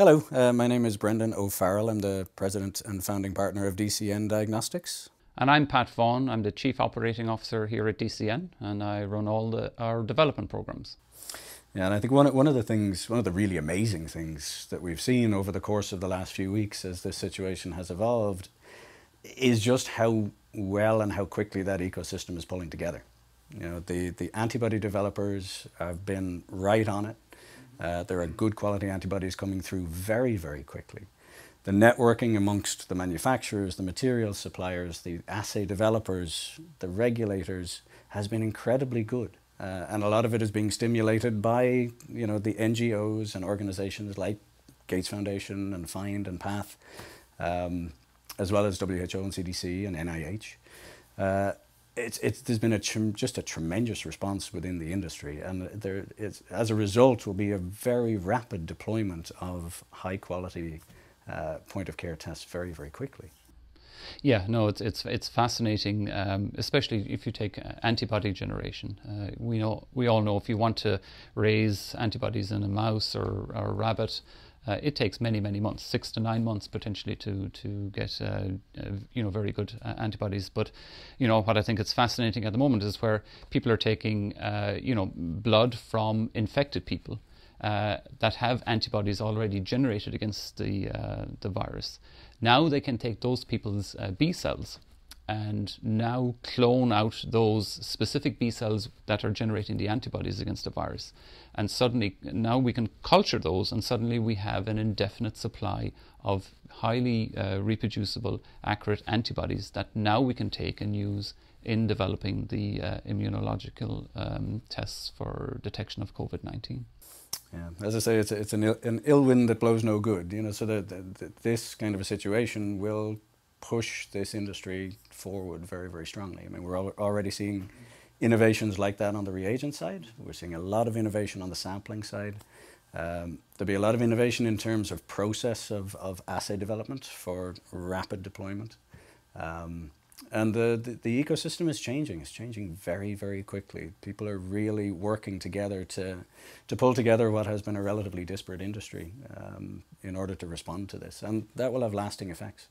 Hello, uh, my name is Brendan O'Farrell. I'm the president and founding partner of DCN Diagnostics. And I'm Pat Vaughan. I'm the chief operating officer here at DCN, and I run all the, our development programs. Yeah, and I think one, one of the things, one of the really amazing things that we've seen over the course of the last few weeks as this situation has evolved is just how well and how quickly that ecosystem is pulling together. You know, the, the antibody developers have been right on it uh, there are good quality antibodies coming through very, very quickly. The networking amongst the manufacturers, the material suppliers, the assay developers, the regulators has been incredibly good. Uh, and a lot of it is being stimulated by you know, the NGOs and organizations like Gates Foundation and FIND and PATH, um, as well as WHO and CDC and NIH. Uh, it's, it's, there's been a just a tremendous response within the industry, and there is, as a result will be a very rapid deployment of high quality uh, point of care tests very very quickly. Yeah, no, it's it's it's fascinating, um, especially if you take uh, antibody generation. Uh, we know we all know if you want to raise antibodies in a mouse or, or a rabbit, uh, it takes many, many months, six to nine months potentially to to get uh, uh, you know very good uh, antibodies. But you know what I think is fascinating at the moment is where people are taking uh, you know blood from infected people uh, that have antibodies already generated against the the virus. Now they can take those people's B cells and now clone out those specific B cells that are generating the antibodies against the virus. And suddenly, now we can culture those, and suddenly we have an indefinite supply of highly uh, reproducible, accurate antibodies that now we can take and use in developing the uh, immunological um, tests for detection of COVID 19. Yeah, as I say, it's, a, it's an, Ill, an, Ill, wind that blows no good. You know, so the, the, the, this kind of a situation will push this industry forward very, very strongly. I mean, we're al already seeing innovations like that on the reagent side. We're seeing a lot of innovation on the sampling side. Um, there'll be a lot of innovation in terms of process of, of assay development for rapid deployment. Um, and the, the, the, ecosystem is changing. It's changing very, very quickly. People are really working together to, to pull together what has been a relatively disparate industry um, in order to respond to this. And that will have lasting effects.